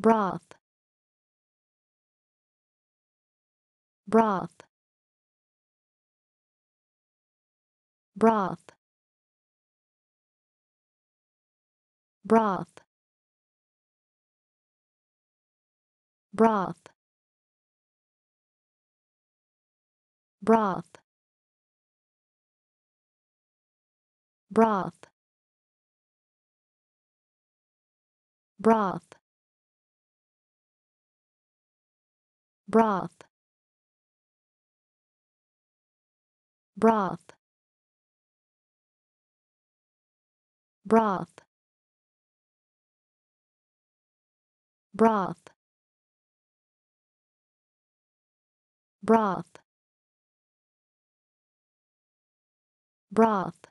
broth broth broth broth broth broth broth broth broth broth broth broth broth broth